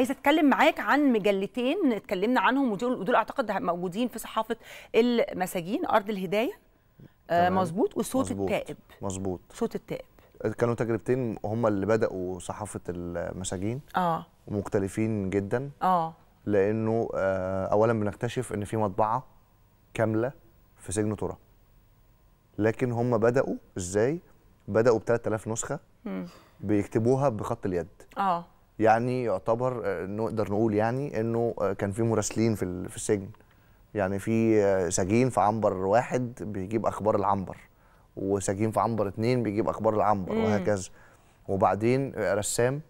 عايزه اتكلم معاك عن مجلتين اتكلمنا عنهم ودول, ودول اعتقد موجودين في صحافه المساجين ارض الهدايه آه مظبوط وصوت مزبوط. التائب مظبوط صوت التائب كانوا تجربتين هما اللي بداوا صحافه المساجين اه ومختلفين جدا اه لانه آه اولا بنكتشف ان في مطبعه كامله في سجن ترى لكن هم بداوا ازاي بداوا ب 3000 نسخه م. بيكتبوها بخط اليد اه يعني يعتبر آه، نقدر نقول يعني انه آه، كان في مراسلين في في السجن يعني في آه، سجين في عنبر واحد بيجيب اخبار العنبر وسجين في عنبر اتنين بيجيب اخبار العنبر وهكذا وبعدين رسام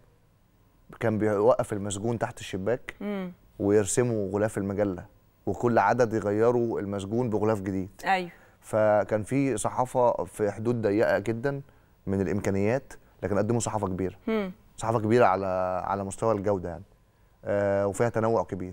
كان بيوقف المسجون تحت الشباك مم. ويرسموا غلاف المجله وكل عدد يغيروا المسجون بغلاف جديد ايوه فكان في صحافه في حدود ضيقه جدا من الامكانيات لكن قدموا صحافه كبيره مم. صحافه كبيره على على مستوى الجوده يعني آه، وفيها تنوع كبير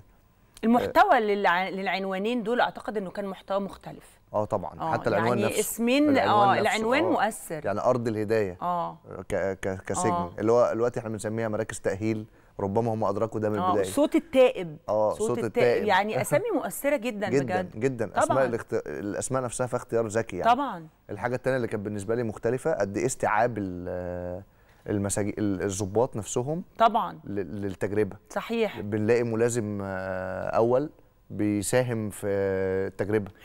المحتوى آه للعنوانين دول اعتقد انه كان محتوى مختلف اه طبعا أوه حتى العنوان يعني نفسه اسمين اه العنوان أوه. آه. مؤثر يعني ارض الهدايه اه ك... ك... كسجن أوه. اللي هو دلوقتي احنا بنسميها مراكز تاهيل ربما هم ادركوا ده من آه، البدايه اه صوت التائب اه صوت, صوت التائب. التائب يعني اسامي مؤثره جدا جدا بجد. جدا طبعًا. اسماء الاخت... الاسماء نفسها في اختيار ذكي يعني طبعا الحاجه الثانيه اللي كانت بالنسبه لي مختلفه قد ايه استيعاب ال... المساج... الضباط نفسهم طبعا للتجربه صحيح بنلاقي ملازم آه، اول بيساهم في التجربه